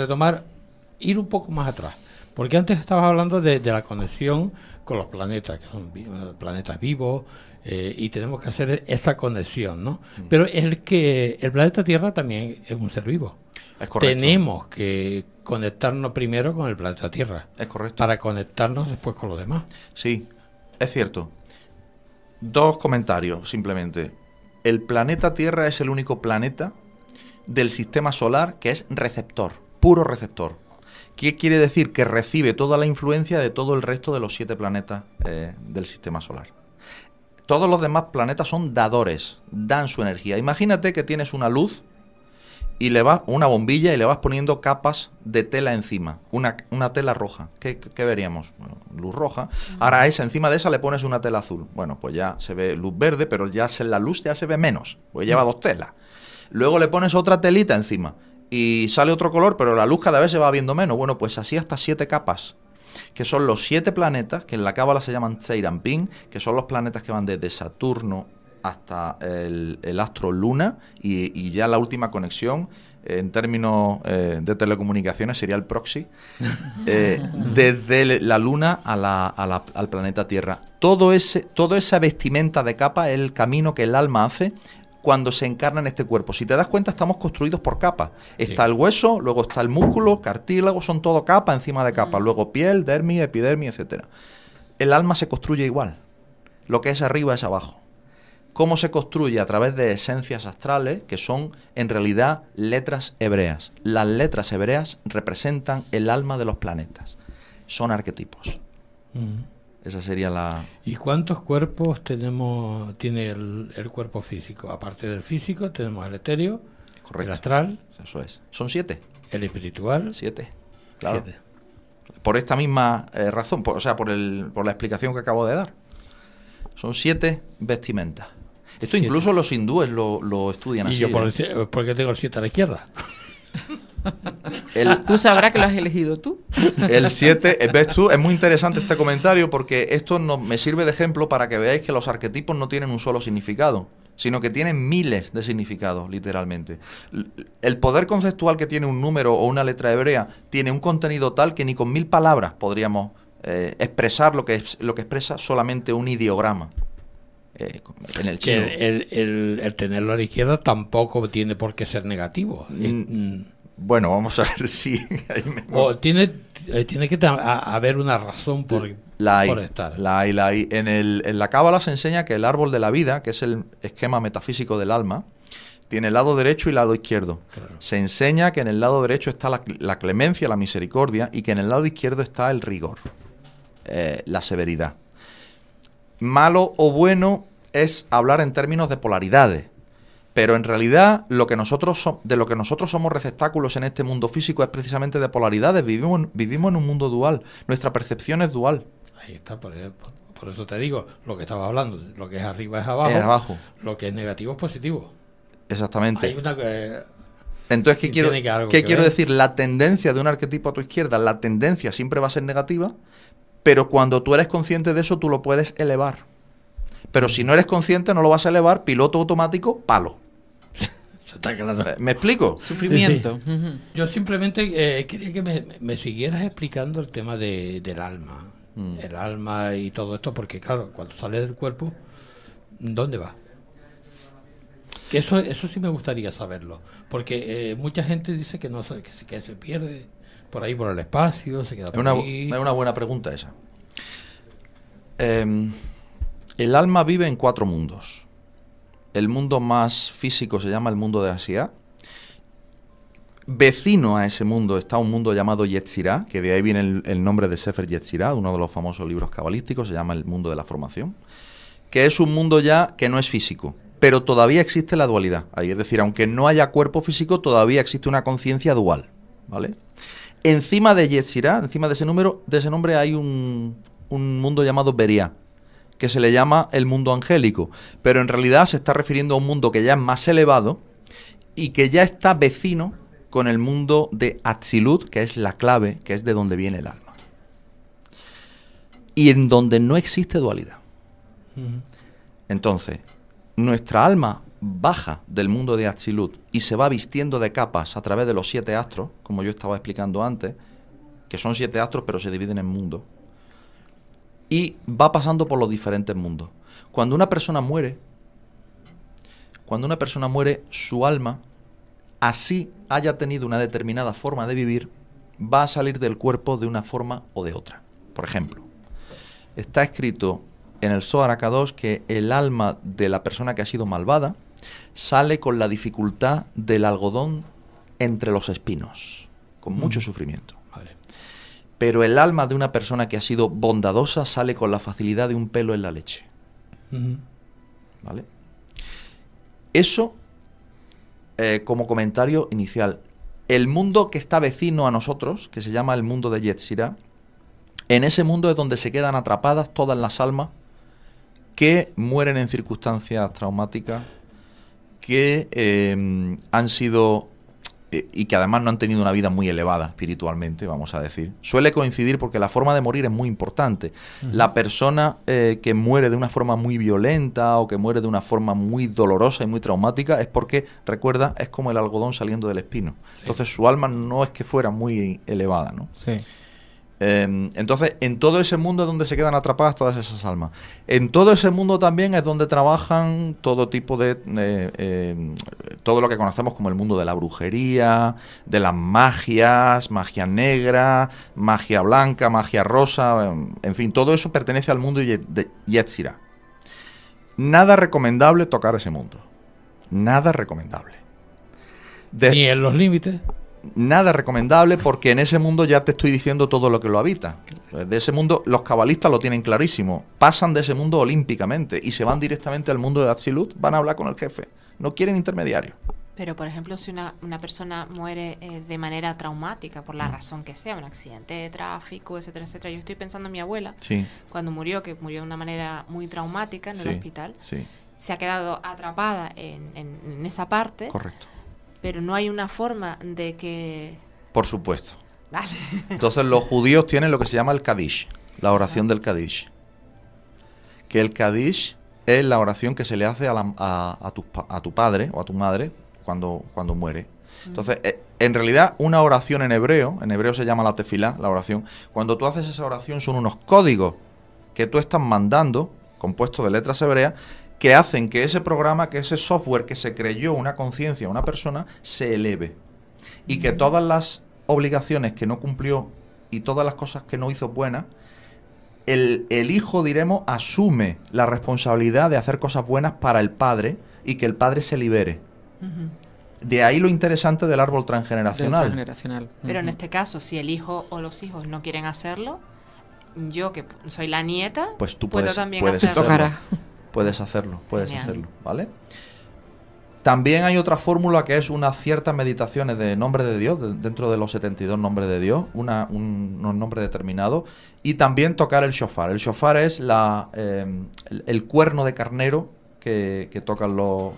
retomar, ir un poco más atrás. Porque antes estabas hablando de, la conexión con los planetas, que son planetas vivos, eh, y tenemos que hacer esa conexión, ¿no? Mm. Pero el que el planeta Tierra también es un ser vivo. Tenemos que conectarnos primero con el planeta Tierra. Es correcto. Para conectarnos después con los demás. Sí, es cierto. Dos comentarios, simplemente. El planeta Tierra es el único planeta del sistema solar que es receptor puro receptor. ¿Qué quiere decir? Que recibe toda la influencia de todo el resto de los siete planetas eh, del sistema solar. Todos los demás planetas son dadores, dan su energía. Imagínate que tienes una luz y le vas, una bombilla y le vas poniendo capas de tela encima, una, tela roja. ¿Qué, veríamos? luz roja. Ahora esa, encima de esa le pones una tela azul. Bueno, pues ya se ve luz verde, pero ya se, la luz ya se ve menos, pues lleva dos telas. Luego le pones otra telita encima y sale otro color, pero la luz cada vez se va viendo menos. Bueno, pues así hasta siete capas, que son los siete planetas, que en la cábala se llaman Pin que son los planetas que van desde Saturno hasta el, astro Luna, y, ya la última conexión, en términos eh, de telecomunicaciones, sería el proxy, eh, desde la Luna al planeta Tierra. Todo ese, toda esa vestimenta de capa es el camino que el alma hace cuando se encarna en este cuerpo. Si te das cuenta, estamos construidos por capas. Está el hueso, luego está el músculo, cartílago, son todo capa encima de capa. Luego piel, dermis, epidermis, etc. El alma se construye igual. Lo que es arriba es abajo. ¿Cómo se construye? A través de esencias astrales, que son en realidad letras hebreas. Las letras hebreas representan el alma de los planetas. Son arquetipos. Esa sería la... ¿Y cuántos cuerpos tenemos tiene el, cuerpo físico? Aparte del físico, tenemos el etéreo, el astral. Eso es. Son siete. El espiritual. Siete. Por esta misma eh, razón, o sea, por, el, por la explicación que acabo de dar. Son siete vestimentas. Esto incluso los hindúes lo, lo estudian y así. yo por, qué tengo el siete a la izquierda? tú sabrás que lo has elegido tú. El 7, eh, ves tú, es muy interesante este comentario porque esto no, me sirve de ejemplo para que veáis que los arquetipos no tienen un solo significado sino que tienen miles de significados, literalmente. El poder conceptual que tiene un número o una letra hebrea tiene un contenido tal que ni con mil palabras podríamos eh, expresar lo que, lo que expresa solamente un ideograma. Eh, en el, chino. El, tenerlo a la izquierda tampoco tiene por qué ser negativo. Mm. Mm, bueno, vamos a ver si... tiene, eh, tiene que haber una razón por, estar. La hay, la En, el, la Cábala se enseña que el árbol de la vida, que es el esquema metafísico del alma, tiene lado derecho y lado izquierdo. Se enseña que en el lado derecho está la, clemencia, la misericordia, y que en el lado izquierdo está el rigor, eh, la severidad. Malo o bueno es hablar en términos de polaridades. Pero en realidad lo que nosotros de lo que nosotros somos receptáculos en este mundo físico es precisamente de polaridades. Vivimos, vivimos en un mundo dual. Nuestra percepción es dual. Ahí está, por, eh, eso te digo, lo que estaba hablando, lo que es arriba es abajo. Lo que es negativo es positivo. Exactamente. Hay una entonces, ¿qué quiero, quiero decir? La tendencia de un arquetipo a tu izquierda, la tendencia siempre va a ser negativa, pero cuando tú eres consciente de eso, tú lo puedes elevar. Pero si no eres consciente, no lo vas a elevar, piloto automático, palo. Eh, ¿Me explico? Sufrimiento. Yo simplemente eh, quería que me, siguieras explicando el tema de, del alma. Mm. El alma y todo esto, porque claro, cuando sale del cuerpo, ¿dónde va? Que eso, eso sí me gustaría saberlo, porque eh, mucha gente dice que no se pierde por ahí, por el espacio, se queda por una, Es una buena pregunta esa. Eh, el alma vive en cuatro mundos. El mundo más físico se llama el mundo de Asia. Vecino a ese mundo está un mundo llamado Yetzirah, que de ahí viene el, nombre de Sefer Yetzirah, uno de los famosos libros cabalísticos, se llama el mundo de la formación, que es un mundo ya que no es físico, pero todavía existe la dualidad. es decir, aunque no haya cuerpo físico, todavía existe una conciencia dual, ¿vale? Encima de Yetzirah, encima de ese número, de ese nombre hay un, un mundo llamado Beria, que se le llama el mundo angélico, pero en realidad se está refiriendo a un mundo que ya es más elevado y que ya está vecino con el mundo de Atsilut, que es la clave, que es de donde viene el alma. Y en donde no existe dualidad. Entonces, nuestra alma baja del mundo de Atsilut y se va vistiendo de capas a través de los siete astros, como yo estaba explicando antes, que son siete astros pero se dividen en mundos y va pasando por los diferentes mundos. Cuando una persona muere, cuando una persona muere, su alma, así haya tenido una determinada forma de vivir, va a salir del cuerpo de una forma o de otra. Por ejemplo, está escrito en el Zohar 2 que el alma de la persona que ha sido malvada sale con la dificultad del algodón entre los espinos, con mucho sufrimiento pero el alma de una persona que ha sido bondadosa sale con la facilidad de un pelo en la leche. ¿Vale? Eso eh, como comentario inicial. El mundo que está vecino a nosotros, que se llama el mundo de Jetsira, en ese mundo es donde se quedan atrapadas todas las almas que mueren en circunstancias traumáticas, que eh, han sido eh, y que además no han tenido una vida muy elevada espiritualmente, vamos a decir. Suele coincidir porque la forma de morir es muy importante. La persona eh, que muere de una forma muy violenta o que muere de una forma muy dolorosa y muy traumática es porque, recuerda, es como el algodón saliendo del espino. Entonces su alma no es que fuera muy elevada, ¿no? Sí. Em, entonces, en todo ese mundo es donde se quedan atrapadas todas esas almas. En todo ese mundo también es donde trabajan todo tipo de... Eh, em, todo lo que conocemos como el mundo de la brujería, de las magias, magia negra, magia blanca, magia rosa, em, en, fin, todo eso pertenece al mundo de Yetzirah Nada recomendable tocar ese mundo. Nada recomendable. Ni en los límites nada recomendable porque en ese mundo ya te estoy diciendo todo lo que lo habita. De ese mundo, los cabalistas lo tienen clarísimo. Pasan de ese mundo olímpicamente y se van directamente al mundo de Absolut, van a hablar con el jefe. No quieren intermediarios. Pero, por ejemplo, si una, persona muere eh, de manera traumática, por la mm. razón que sea, un accidente de tráfico, etcétera, etcétera. Yo estoy pensando en mi abuela, sí. cuando murió, que murió de una manera muy traumática en el hospital. Se ha quedado atrapada en, en esa parte. Correcto pero no hay una forma de que... Por supuesto. Vale. Entonces los judíos tienen lo que se llama el Kadish, la oración del Kadish. Que el Kadish es la oración que se le hace a, a, tu, a tu, padre o a tu madre cuando, cuando muere. Entonces, mm. eh, en realidad, una oración en hebreo, en hebreo se llama la tefila, la oración, cuando tú haces esa oración son unos códigos que tú estás mandando, compuestos de letras hebreas, que hacen que ese programa, que ese software que se creyó una conciencia, una persona, se eleve. Y que todas las obligaciones que no cumplió y todas las cosas que no hizo buenas, el, hijo, diremos, asume la responsabilidad de hacer cosas buenas para el padre y que el padre se libere. De ahí lo interesante del árbol transgeneracional. Pero en este caso, si el hijo o los hijos no quieren hacerlo, yo que soy la nieta, pues tú puedo puedes, también hacerlo. Puedes hacerlo, puedes hacerlo, ¿vale? También hay otra fórmula que es unas ciertas meditaciones de nombre de Dios, dentro de los 72 nombres de Dios, un, nombre determinado, y también tocar el shofar. El shofar es la, eh, el, cuerno de carnero que, tocan los,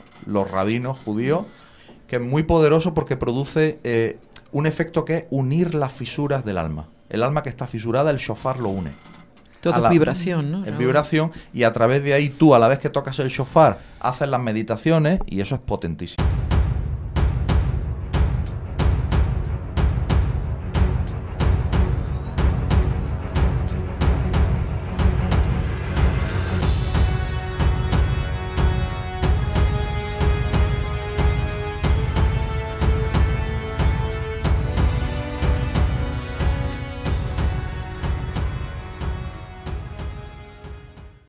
rabinos judíos, que es muy poderoso porque produce eh, un efecto que es unir las fisuras del alma. El alma que está fisurada, el shofar lo une. Todo es vibración, ¿no? Es vibración y a través de ahí tú, a la vez que tocas el shofar, haces las meditaciones y eso es potentísimo.